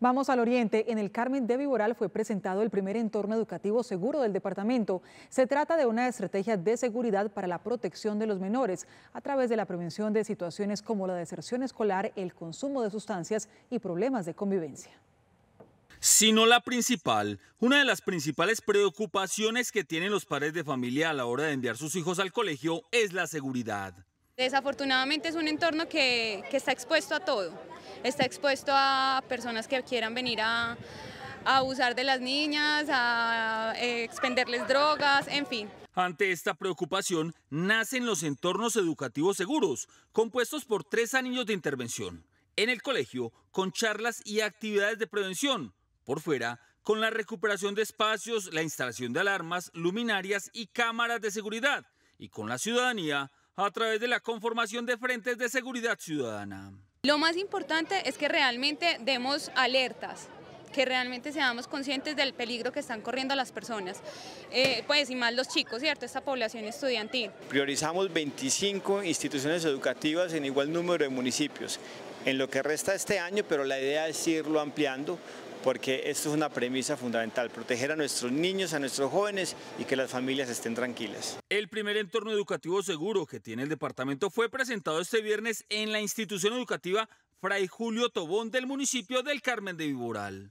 Vamos al oriente. En el Carmen de Viboral fue presentado el primer entorno educativo seguro del departamento. Se trata de una estrategia de seguridad para la protección de los menores a través de la prevención de situaciones como la deserción escolar, el consumo de sustancias y problemas de convivencia sino la principal. Una de las principales preocupaciones que tienen los padres de familia a la hora de enviar sus hijos al colegio es la seguridad. Desafortunadamente es un entorno que está expuesto a todo está expuesto a personas que quieran venir a, abusar de las niñas, a eh, expenderles drogas, en fin. Ante esta preocupación nacen los entornos educativos seguros, compuestos por tres anillos de intervención. En el colegio, con charlas y actividades de prevención. Por fuera, con la recuperación de espacios, la instalación de alarmas, luminarias y cámaras de seguridad. Y con la ciudadanía, a través de la conformación de frentes de seguridad ciudadana. Lo más importante es que realmente demos alertas, que realmente seamos conscientes del peligro que están corriendo las personas, eh, pues y más los chicos, ¿cierto? Esta población estudiantil. Priorizamos 25 instituciones educativas en igual número de municipios en lo que resta este año, pero la idea es irlo ampliando porque esto es una premisa fundamental, proteger a nuestros niños, a nuestros jóvenes y que las familias estén tranquilas. El primer entorno educativo seguro que tiene el departamento fue presentado este viernes en la institución educativa Fray Julio Tobón del municipio del Carmen de Viboral.